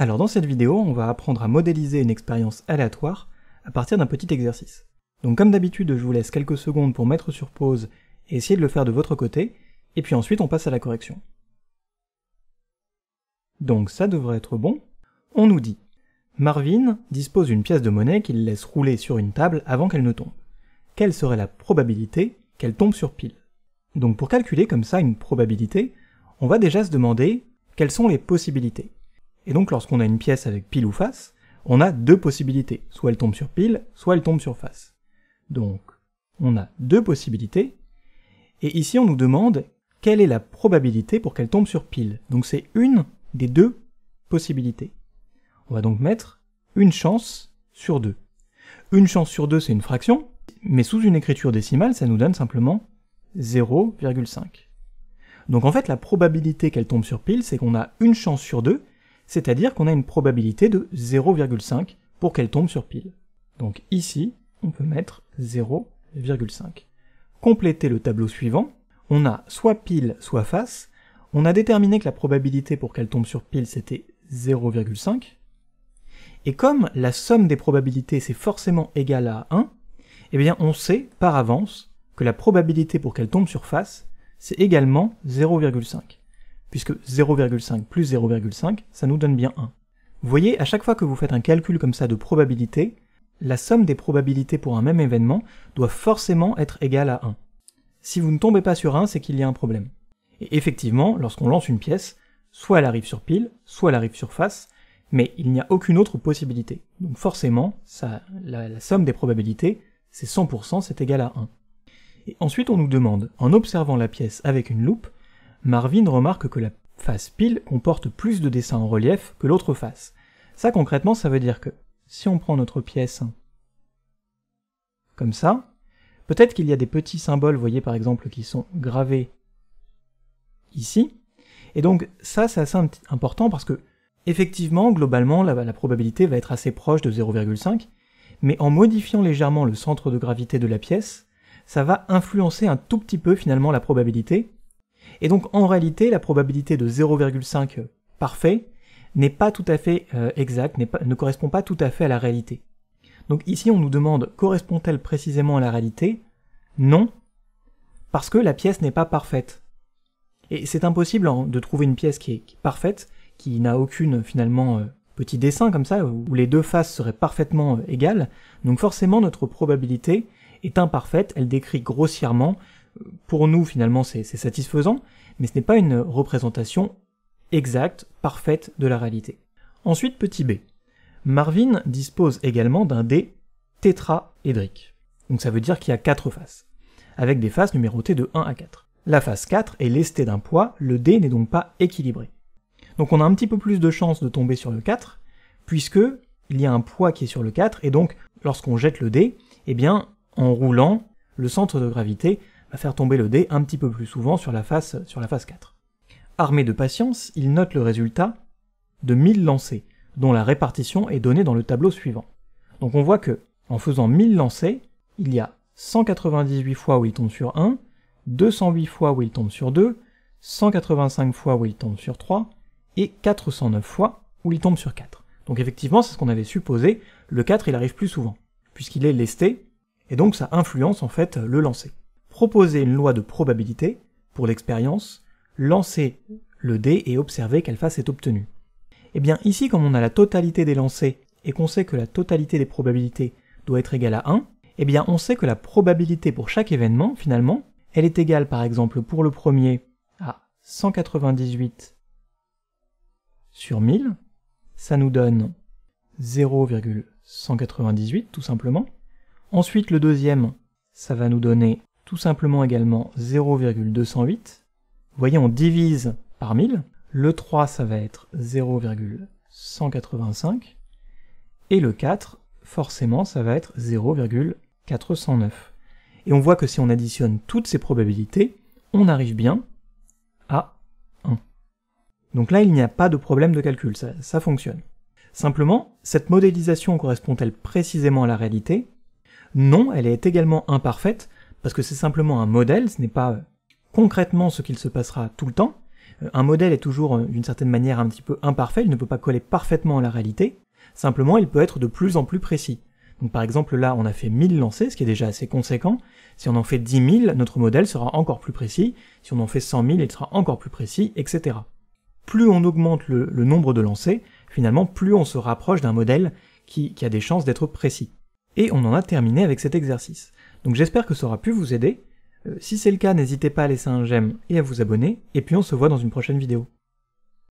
Alors dans cette vidéo, on va apprendre à modéliser une expérience aléatoire à partir d'un petit exercice. Donc comme d'habitude, je vous laisse quelques secondes pour mettre sur pause et essayer de le faire de votre côté, et puis ensuite on passe à la correction. Donc ça devrait être bon. On nous dit « Marvin dispose d'une pièce de monnaie qu'il laisse rouler sur une table avant qu'elle ne tombe. Quelle serait la probabilité qu'elle tombe sur pile ?» Donc pour calculer comme ça une probabilité, on va déjà se demander quelles sont les possibilités. Et donc lorsqu'on a une pièce avec pile ou face, on a deux possibilités. Soit elle tombe sur pile, soit elle tombe sur face. Donc on a deux possibilités. Et ici on nous demande quelle est la probabilité pour qu'elle tombe sur pile. Donc c'est une des deux possibilités. On va donc mettre une chance sur deux. Une chance sur deux c'est une fraction, mais sous une écriture décimale ça nous donne simplement 0,5. Donc en fait la probabilité qu'elle tombe sur pile c'est qu'on a une chance sur deux c'est-à-dire qu'on a une probabilité de 0,5 pour qu'elle tombe sur pile. Donc ici, on peut mettre 0,5. Compléter le tableau suivant, on a soit pile, soit face. On a déterminé que la probabilité pour qu'elle tombe sur pile, c'était 0,5. Et comme la somme des probabilités, c'est forcément égale à 1, eh bien on sait par avance que la probabilité pour qu'elle tombe sur face, c'est également 0,5 puisque 0,5 plus 0,5, ça nous donne bien 1. Vous voyez, à chaque fois que vous faites un calcul comme ça de probabilité, la somme des probabilités pour un même événement doit forcément être égale à 1. Si vous ne tombez pas sur 1, c'est qu'il y a un problème. Et effectivement, lorsqu'on lance une pièce, soit elle arrive sur pile, soit elle arrive sur face, mais il n'y a aucune autre possibilité. Donc forcément, la, la somme des probabilités, c'est 100%, c'est égal à 1. Et ensuite, on nous demande, en observant la pièce avec une loupe, Marvin remarque que la face pile comporte plus de dessins en relief que l'autre face. Ça concrètement, ça veut dire que si on prend notre pièce comme ça, peut-être qu'il y a des petits symboles, vous voyez par exemple, qui sont gravés ici. Et donc ça, c'est assez important parce que effectivement, globalement, la, la probabilité va être assez proche de 0,5, mais en modifiant légèrement le centre de gravité de la pièce, ça va influencer un tout petit peu finalement la probabilité, et donc en réalité, la probabilité de 0,5 parfait n'est pas tout à fait euh, exacte, ne correspond pas tout à fait à la réalité. Donc ici, on nous demande correspond-elle précisément à la réalité Non, parce que la pièce n'est pas parfaite. Et c'est impossible hein, de trouver une pièce qui est, parfaite, qui n'a aucune finalement euh, petit dessin comme ça, où les deux faces seraient parfaitement euh, égales, donc forcément notre probabilité est imparfaite, elle décrit grossièrement pour nous finalement c'est satisfaisant, mais ce n'est pas une représentation exacte, parfaite de la réalité. Ensuite, petit b. Marvin dispose également d'un dé tétraédrique. Donc ça veut dire qu'il y a quatre faces, avec des faces numérotées de 1 à 4. La face 4 est lestée d'un poids, le dé n'est donc pas équilibré. Donc on a un petit peu plus de chances de tomber sur le 4, puisque il y a un poids qui est sur le 4, et donc lorsqu'on jette le dé, eh bien, en roulant, le centre de gravité va faire tomber le dé un petit peu plus souvent sur la face, sur la face 4. Armé de patience, il note le résultat de 1000 lancers, dont la répartition est donnée dans le tableau suivant. Donc on voit que, en faisant 1000 lancers, il y a 198 fois où il tombe sur 1, 208 fois où il tombe sur 2, 185 fois où il tombe sur 3, et 409 fois où il tombe sur 4. Donc effectivement, c'est ce qu'on avait supposé, le 4 il arrive plus souvent, puisqu'il est lesté, et donc ça influence en fait le lancer proposer une loi de probabilité pour l'expérience, lancer le dé et observer quelle face est obtenue. Eh bien ici, comme on a la totalité des lancers et qu'on sait que la totalité des probabilités doit être égale à 1, eh bien on sait que la probabilité pour chaque événement, finalement, elle est égale par exemple pour le premier à 198 sur 1000, ça nous donne 0,198 tout simplement. Ensuite le deuxième, ça va nous donner tout simplement également 0,208. Vous voyez, on divise par 1000. Le 3, ça va être 0,185. Et le 4, forcément, ça va être 0,409. Et on voit que si on additionne toutes ces probabilités, on arrive bien à 1. Donc là, il n'y a pas de problème de calcul, ça, ça fonctionne. Simplement, cette modélisation correspond-elle précisément à la réalité Non, elle est également imparfaite, parce que c'est simplement un modèle, ce n'est pas concrètement ce qu'il se passera tout le temps. Euh, un modèle est toujours euh, d'une certaine manière un petit peu imparfait, il ne peut pas coller parfaitement à la réalité, simplement il peut être de plus en plus précis. Donc par exemple là on a fait 1000 lancers, ce qui est déjà assez conséquent, si on en fait 10 000, notre modèle sera encore plus précis, si on en fait 100 000, il sera encore plus précis, etc. Plus on augmente le, nombre de lancers, finalement plus on se rapproche d'un modèle qui a des chances d'être précis. Et on en a terminé avec cet exercice. Donc j'espère que ça aura pu vous aider. Euh, si c'est le cas, n'hésitez pas à laisser un j'aime et à vous abonner, et puis on se voit dans une prochaine vidéo.